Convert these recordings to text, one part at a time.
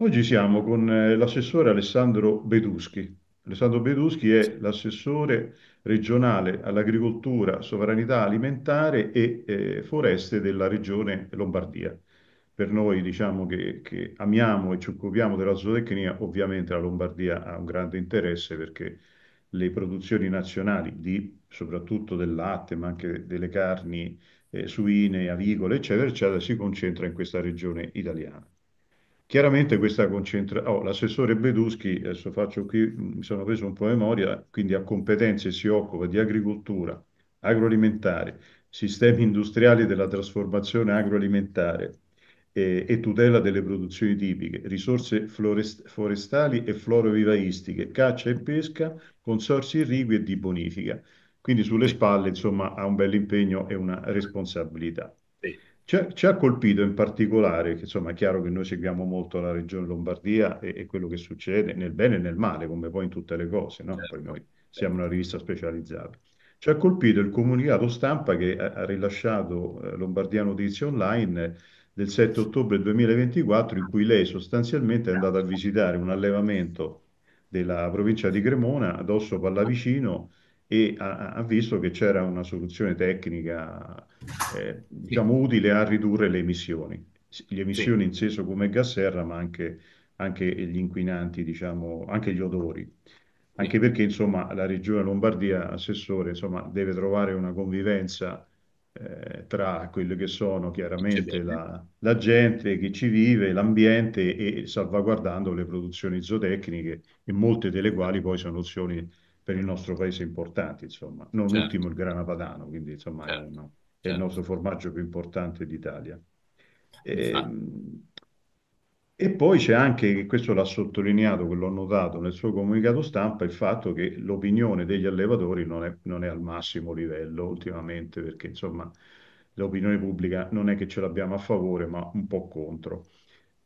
Oggi siamo con eh, l'assessore Alessandro Beduschi. Alessandro Beduschi è l'assessore regionale all'agricoltura, sovranità alimentare e eh, foreste della regione Lombardia. Per noi diciamo che, che amiamo e ci occupiamo della zootecnia, ovviamente la Lombardia ha un grande interesse perché le produzioni nazionali, di, soprattutto del latte, ma anche delle carni eh, suine, avicole, eccetera, eccetera, si concentra in questa regione italiana. Chiaramente questa concentrazione, oh, l'assessore Beduschi, adesso faccio qui, mm, mi sono preso un po' a memoria, quindi ha competenze, si occupa di agricoltura, agroalimentare, sistemi industriali della trasformazione agroalimentare, e tutela delle produzioni tipiche, risorse florest- forestali e florovivaistiche, caccia e pesca, consorsi irrigui e di bonifica. Quindi sulle spalle, insomma, ha un bel impegno e una responsabilità. Ci ha, ci ha, colpito in particolare, che insomma è chiaro che noi seguiamo molto la regione Lombardia e, e, quello che succede nel bene e nel male, come poi in tutte le cose, no? Certo. poi noi siamo una rivista specializzata. Ci ha colpito il comunicato stampa che ha rilasciato eh, Lombardia Notizie Online del 7 ottobre 2024 in cui lei sostanzialmente è andata a visitare un allevamento della provincia di Cremona ad Osso Pallavicino e ha, ha visto che c'era una soluzione tecnica eh, diciamo, utile a ridurre le emissioni, le emissioni sì. in senso come gas serra ma anche, anche gli inquinanti, diciamo, anche gli odori anche perché insomma la regione Lombardia, assessore, insomma, deve trovare una convivenza eh, tra quello che sono chiaramente la, la, gente che ci vive, l'ambiente e salvaguardando le produzioni zootecniche e molte delle quali poi sono opzioni per il nostro paese importanti, insomma, non certo. ultimo il grana padano, quindi insomma certo. è, no, è certo. il certo. nostro formaggio più importante d'Italia. E, ehm, e poi c'è anche, questo l'ha sottolineato, quello ho notato nel suo comunicato stampa, il fatto che l'opinione degli allevatori non è, non è al massimo livello ultimamente, perché insomma l'opinione pubblica non è che ce l'abbiamo a favore, ma un po' contro.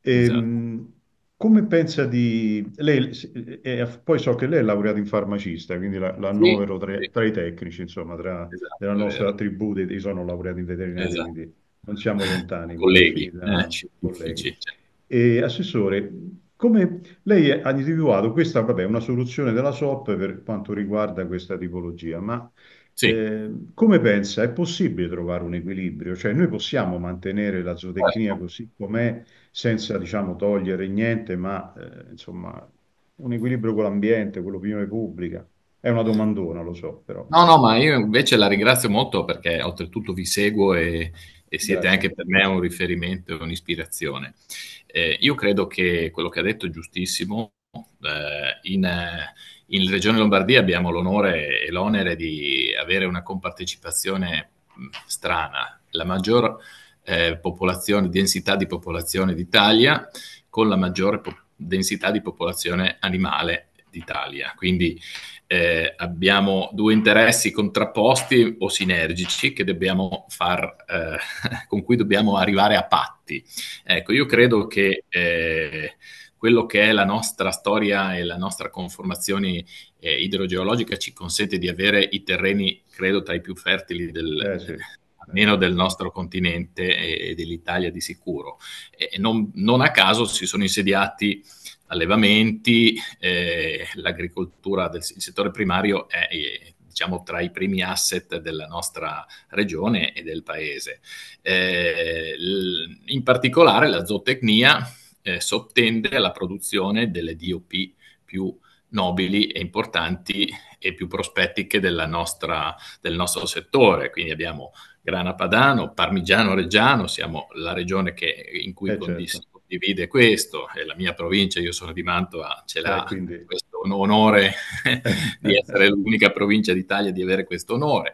E, esatto. Ehm, come pensa di... Lei, eh, eh, poi so che lei è laureata in farmacista, quindi la, la sì, tra, sì. tra, i tecnici, insomma, tra, esatto, della nostra vero. Esatto. tribù, io sono laureato in veterinaria, esatto. quindi non siamo lontani. Colleghi, eh, eh colleghi. E, assessore, come lei ha individuato questa, vabbè, una soluzione della SOP per quanto riguarda questa tipologia, ma sì. eh, come pensa, è possibile trovare un equilibrio? Cioè noi possiamo mantenere la zootecnia certo. così com'è senza, diciamo, togliere niente, ma eh, insomma un equilibrio con l'ambiente, con l'opinione pubblica? È una domandona, lo so, però. No, no, ma io invece la ringrazio molto perché oltretutto vi seguo e e siete Grazie. anche per me un riferimento e un'ispirazione. Eh, io credo che quello che ha detto è giustissimo. Eh, in, eh, in Regione Lombardia abbiamo l'onore e l'onere di avere una compartecipazione mm, strana, la maggior eh, popolazione, densità di popolazione d'Italia con la maggiore po- densità di popolazione animale d'Italia. Quindi eh, abbiamo due interessi contrapposti o sinergici far, eh, con cui dobbiamo arrivare a patti. Ecco, io credo che eh, quello che è la nostra storia e la nostra conformazione eh, idrogeologica ci consente di avere i terreni, credo, tra i più fertili del, eh, sì almeno del nostro continente e, dell'Italia di sicuro. E non, non a caso si sono insediati allevamenti, eh, l'agricoltura del settore primario è, è eh, diciamo, tra i primi asset della nostra regione e del paese. Eh, l- in particolare la zootecnia eh, sottende alla produzione delle DOP più nobili e importanti e più prospettiche nostra, del nostro settore. Quindi abbiamo grana padano, parmigiano reggiano, siamo la regione che, in cui eh, certo condivide questo, è la mia provincia, io sono di Mantova, ce l'ha eh, quindi... questo onore di essere l'unica provincia d'Italia di avere questo onore.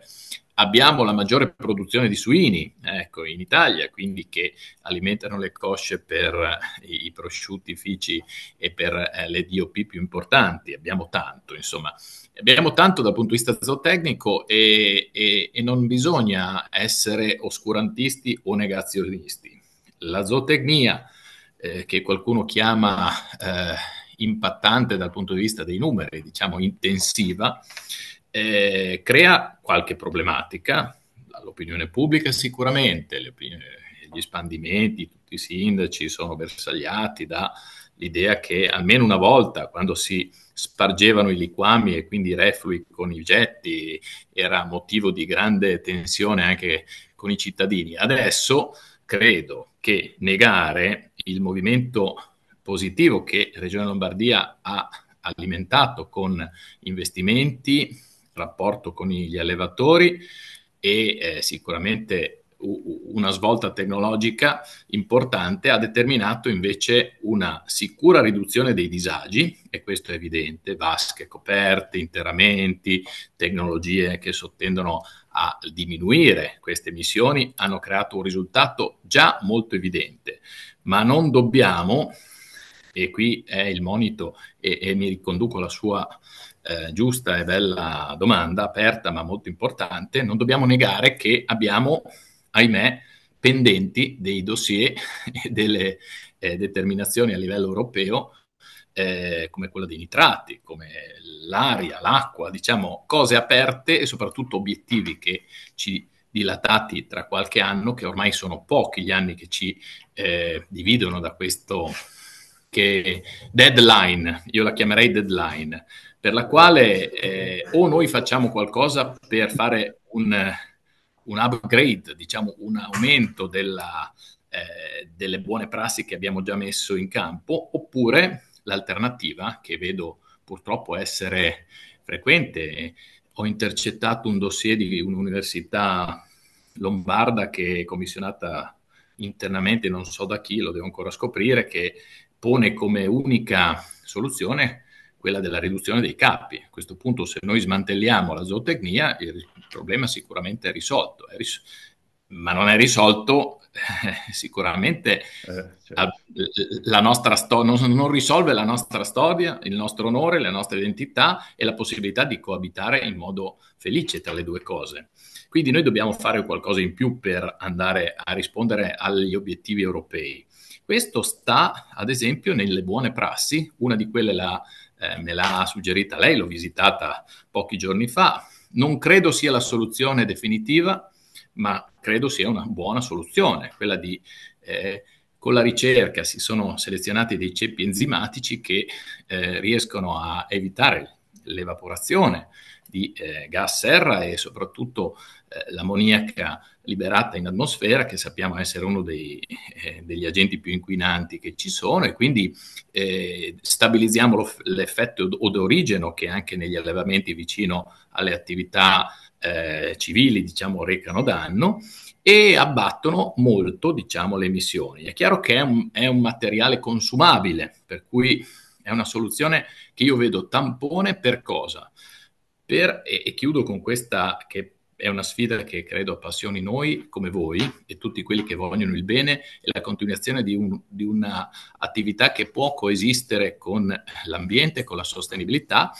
Abbiamo la maggiore produzione di suini ecco, in Italia, quindi che alimentano le cosce per eh, i prosciutti, i fici e per eh, le DOP più importanti. Abbiamo tanto, insomma. Abbiamo tanto dal punto di vista zootecnico e, e, e non bisogna essere oscurantisti o negazionisti. La zootecnia eh, che qualcuno chiama eh, impattante dal punto di vista dei numeri, diciamo intensiva, eh, crea qualche problematica all'opinione pubblica sicuramente, gli spandimenti, tutti i sindaci sono bersagliati dall'idea che almeno una volta quando si spargevano i liquami e quindi i reflui con i getti era motivo di grande tensione anche con i cittadini. Adesso credo che negare il movimento positivo che Regione Lombardia ha alimentato con investimenti, rapporto con gli allevatori e eh, sicuramente una svolta tecnologica importante, ha determinato invece una sicura riduzione dei disagi, e questo è evidente, vasche coperte, interramenti, tecnologie che sottendono a diminuire queste emissioni hanno creato un risultato già molto evidente, ma non dobbiamo, e qui è il monito e, e mi riconduco alla sua eh, giusta e bella domanda, aperta ma molto importante, non dobbiamo negare che abbiamo ahimè, pendenti dei dossier e delle eh, determinazioni a livello europeo eh, come quella dei nitrati, come l'aria, l'acqua, diciamo cose aperte e soprattutto obiettivi che ci dilatati tra qualche anno, che ormai sono pochi gli anni che ci eh, dividono da questo che deadline, io la chiamerei deadline, per la quale eh, o noi facciamo qualcosa per fare un un upgrade, diciamo un aumento della, eh, delle buone prassi che abbiamo già messo in campo, oppure l'alternativa che vedo purtroppo essere frequente. Ho intercettato un dossier di un'università lombarda che è commissionata internamente, non so da chi, lo devo ancora scoprire, che pone come unica soluzione quella della riduzione dei capi. A questo punto, se noi smantelliamo la zootecnia, il problema sicuramente è risolto, è ris- ma non è risolto eh, sicuramente eh, certo. la, la, nostra storia, non, non, risolve la nostra storia, il nostro onore, la nostra identità e la possibilità di coabitare in modo felice tra le due cose. Quindi noi dobbiamo fare qualcosa in più per andare a rispondere agli obiettivi europei. Questo sta, ad esempio, nelle buone prassi, una di quelle è la eh, me l'ha suggerita lei, l'ho visitata pochi giorni fa. Non credo sia la soluzione definitiva, ma credo sia una buona soluzione, quella di eh, con la ricerca si sono selezionati dei ceppi enzimatici che eh, riescono a evitare l'evaporazione di eh, gas serra e soprattutto eh, l'ammoniaca liberata in atmosfera, che sappiamo essere uno dei, eh, degli agenti più inquinanti che ci sono, e quindi eh, stabilizziamo l'effetto odorigeno che anche negli allevamenti vicino alle attività eh, civili, diciamo, recano danno e abbattono molto, diciamo, le emissioni. È chiaro che è un, è un materiale consumabile, per cui è una soluzione che io vedo tampone per cosa? Per, e, e chiudo con questa che è una sfida che credo appassioni noi come voi e tutti quelli che vogliono il bene e la continuazione di, un, di un'attività che può coesistere con l'ambiente, con la sostenibilità.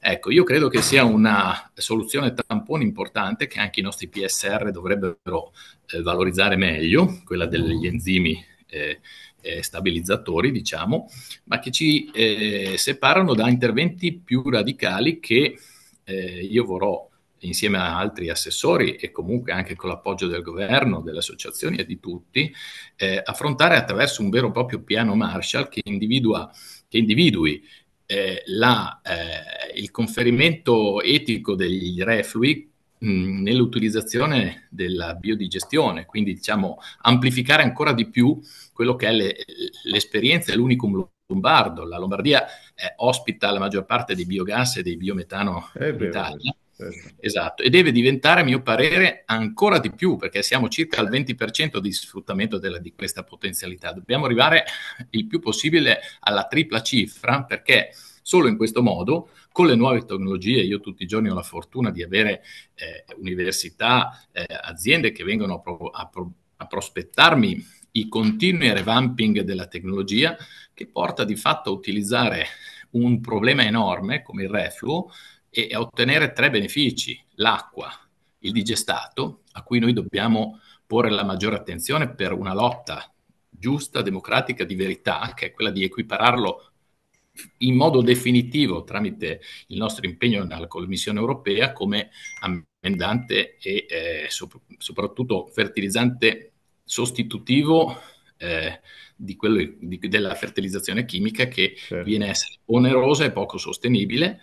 Ecco, io credo che sia una soluzione tampone importante che anche i nostri PSR dovrebbero eh, valorizzare meglio, quella degli enzimi. Eh, eh, stabilizzatori, diciamo, ma che ci eh, separano da interventi più radicali che eh, io vorrò insieme a altri assessori e comunque anche con l'appoggio del governo, delle associazioni e di tutti, eh, affrontare attraverso un vero e proprio piano Marshall che, individua, che individui eh, la, eh, il conferimento etico degli reflui nell'utilizzazione della biodigestione, quindi diciamo amplificare ancora di più quello che è le, l'esperienza e l'unicum lombardo. La Lombardia eh, ospita la maggior parte dei biogas e dei biometano eh, in Italia. Eh, eh. Esatto, e deve diventare, a mio parere, ancora di più, perché siamo circa al 20% di sfruttamento della, di questa potenzialità. Dobbiamo arrivare il più possibile alla tripla cifra, perché solo in questo modo con le nuove tecnologie, io tutti i giorni ho la fortuna di avere eh, università, eh, aziende che vengono a, pro- a, pro- a prospettarmi i continui revamping della tecnologia che porta di fatto a utilizzare un problema enorme come il refluo e a ottenere tre benefici, l'acqua, il digestato, a cui noi dobbiamo porre la maggiore attenzione per una lotta giusta, democratica, di verità, che è quella di equipararlo in modo definitivo tramite il nostro impegno nella Commissione europea come ammendante e eh, sop- soprattutto fertilizzante sostitutivo eh, di quello, di, della fertilizzazione chimica che certo. viene a essere onerosa e poco sostenibile.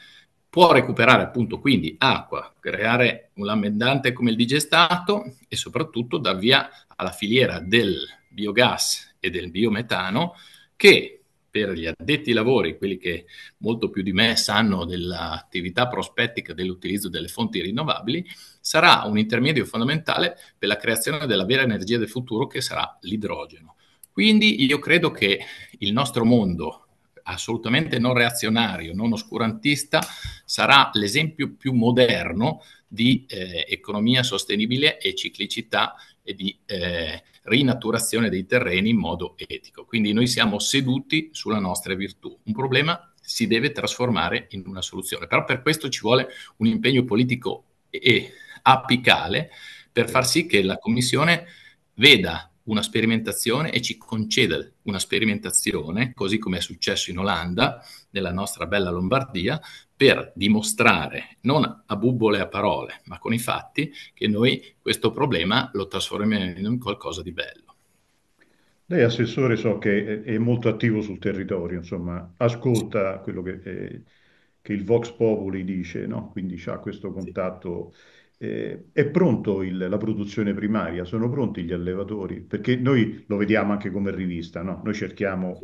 Può recuperare appunto quindi acqua, creare un lammendante come il digestato e soprattutto dar via alla filiera del biogas e del biometano che per gli addetti ai lavori, quelli che molto più di me sanno dell'attività prospettica dell'utilizzo delle fonti rinnovabili, sarà un intermedio fondamentale per la creazione della vera energia del futuro che sarà l'idrogeno. Quindi io credo che il nostro mondo assolutamente non reazionario, non oscurantista, sarà l'esempio più moderno di eh, economia sostenibile e ciclicità e di eh, rinaturazione dei terreni in modo etico. Quindi noi siamo seduti sulla nostra virtù. Un problema si deve trasformare in una soluzione, però per questo ci vuole un impegno politico e, e apicale per far sì che la Commissione veda una sperimentazione e ci conceda una sperimentazione, così come è successo in Olanda, nella nostra bella Lombardia, per dimostrare, non a bubole a parole, ma con i fatti, che noi questo problema lo trasformiamo in qualcosa di bello. Lei, assessore, so che è molto attivo sul territorio, insomma, ascolta quello che, eh, che il Vox Populi dice, no? quindi ha questo contatto. Eh, è pronto il, la produzione primaria? Sono pronti gli allevatori? Perché noi lo vediamo anche come rivista, no? noi cerchiamo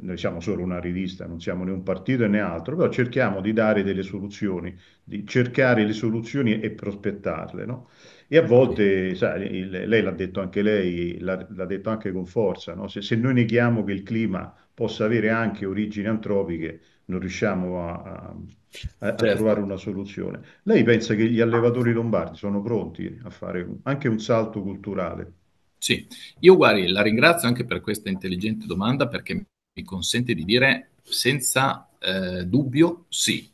noi siamo solo una rivista, non siamo né un partito né altro, però cerchiamo di dare delle soluzioni, di cercare le soluzioni e prospettarle. No? E a volte, sai, il, lei l'ha detto anche lei, l'ha, l'ha detto anche con forza, no? se, se, noi neghiamo che il clima possa avere anche origini antropiche, non riusciamo a, a, a certo. trovare una soluzione. Lei pensa che gli allevatori lombardi sono pronti a fare anche un salto culturale? Sì, io guardi, la ringrazio anche per questa intelligente domanda perché mi consente di dire senza eh, dubbio sì.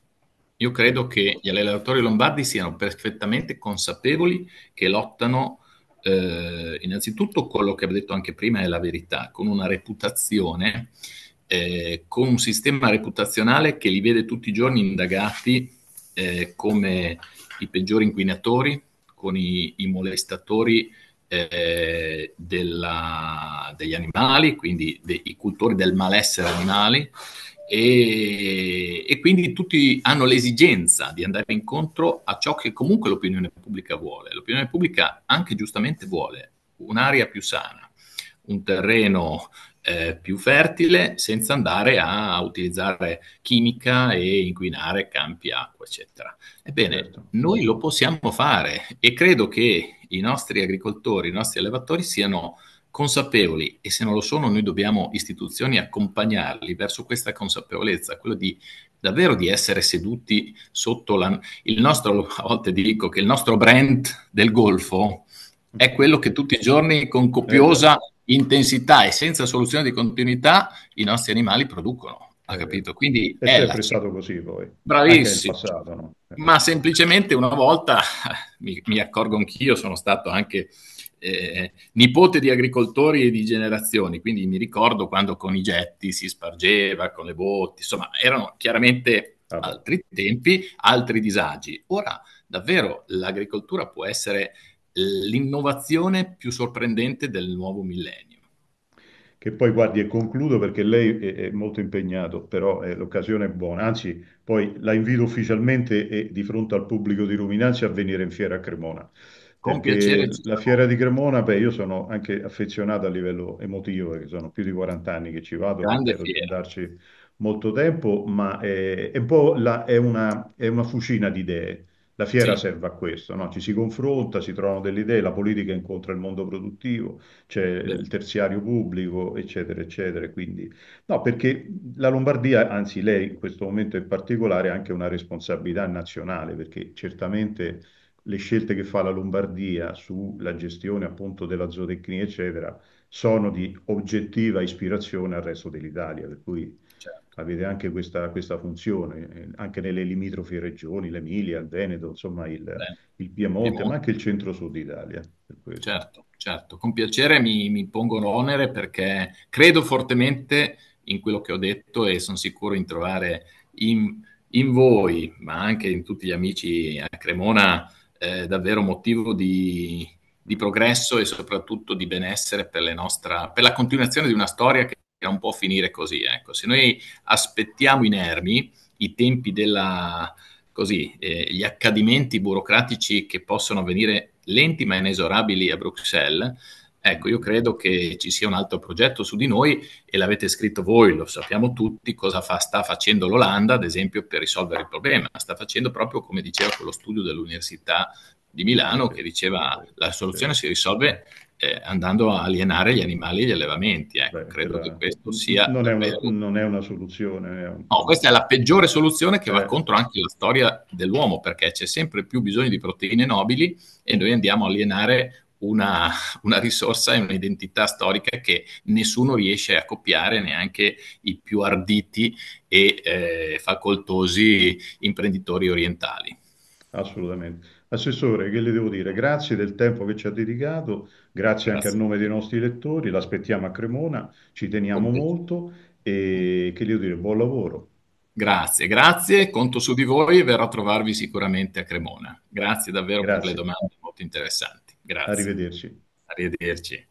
Io credo che gli allenatori lombardi siano perfettamente consapevoli che lottano eh, innanzitutto quello che abbiamo detto anche prima è la verità, con una reputazione, eh, con un sistema reputazionale che li vede tutti i giorni indagati eh, come i peggiori inquinatori, con i, i molestatori eh, della, degli animali, quindi dei cultori del malessere animali, e, e, quindi tutti hanno l'esigenza di andare incontro a ciò che comunque l'opinione pubblica vuole. L'opinione pubblica anche giustamente vuole un'aria più sana, un terreno eh, più fertile senza andare a utilizzare chimica e inquinare campi, acqua, eccetera. Ebbene, certo. noi lo possiamo fare e credo che i nostri agricoltori, i nostri allevatori siano consapevoli e se non lo sono noi dobbiamo istituzioni accompagnarli verso questa consapevolezza, quello di davvero di essere seduti sotto la, il nostro, a volte dico che il nostro brand del Golfo è quello che tutti i giorni con copiosa eh, intensità e senza soluzione di continuità i nostri animali producono. Ha eh, capito? Quindi e è, la... stato così poi. Bravissimo. Passato, no? Eh. Ma semplicemente una volta, mi, mi, accorgo anch'io, sono stato anche eh, nipote di agricoltori e di generazioni, quindi mi ricordo quando con i getti si spargeva, con le botti, insomma, erano chiaramente ah, altri tempi, altri disagi. Ora, davvero, l'agricoltura può essere l'innovazione più sorprendente del nuovo millennio. Che poi guardi e concludo perché lei è, è molto impegnato, però eh, l'occasione è buona, anzi poi la invito ufficialmente e eh, di fronte al pubblico di Ruminanzi a venire in fiera a Cremona. Con piacere. La fiera di Cremona, beh, io sono anche affezionato a livello emotivo, perché sono più di 40 anni che ci vado, Grande per darci molto tempo, ma è, eh, è, un la, è, una, è una fucina di idee la fiera Sì, serve a questo, no? Ci si confronta, si trovano delle idee, la politica incontra il mondo produttivo, c'è il terziario pubblico, eccetera, eccetera. Quindi, no, perché la Lombardia, anzi lei in questo momento in particolare, ha anche una responsabilità nazionale, perché certamente le scelte che fa la Lombardia sulla gestione appunto della zootecnia, eccetera, sono di oggettiva ispirazione al resto dell'Italia, per cui avete anche questa, questa funzione, eh, anche nelle limitrofi regioni, l'Emilia, il Veneto, insomma il, il Piemonte, Piemonte, ma anche il centro-sud Italia. Certo, certo, con piacere mi, mi pongo l'onere perché credo fortemente in quello che ho detto e sono sicuro di trovare in, in voi, ma anche in tutti gli amici a Cremona, eh, davvero motivo di, di, progresso e soprattutto di benessere per, nostra, per la continuazione di una storia che un po' finire così. Ecco. Se noi aspettiamo inermi i tempi della, così, eh, gli accadimenti burocratici che possono avvenire lenti ma inesorabili a Bruxelles, ecco, io credo che ci sia un altro progetto su di noi e l'avete scritto voi, lo sappiamo tutti, cosa fa, sta facendo l'Olanda, ad esempio, per risolvere il problema. Sta facendo proprio come diceva quello studio dell'Università di Milano che diceva la soluzione si risolve eh, andando a alienare gli animali e gli allevamenti. Eh. Beh, Credo che questo sia... Non è, una, non è una soluzione. È un... No, questa è la peggiore soluzione che eh. va contro anche la storia dell'uomo, perché c'è sempre più bisogno di proteine nobili e noi andiamo a alienare una, una risorsa e un'identità storica che nessuno riesce a copiare, neanche i più arditi e eh, facoltosi imprenditori orientali. Assolutamente. Assessore, che le devo dire? Grazie del tempo che ci ha dedicato, grazie anche a nome dei nostri lettori, l'aspettiamo a Cremona, ci teniamo molto e che le devo dire? Buon lavoro. Grazie, grazie, conto su di voi e verrò a trovarvi sicuramente a Cremona. Grazie davvero per Grazie, le domande molto interessanti. Grazie, arrivederci. arrivederci.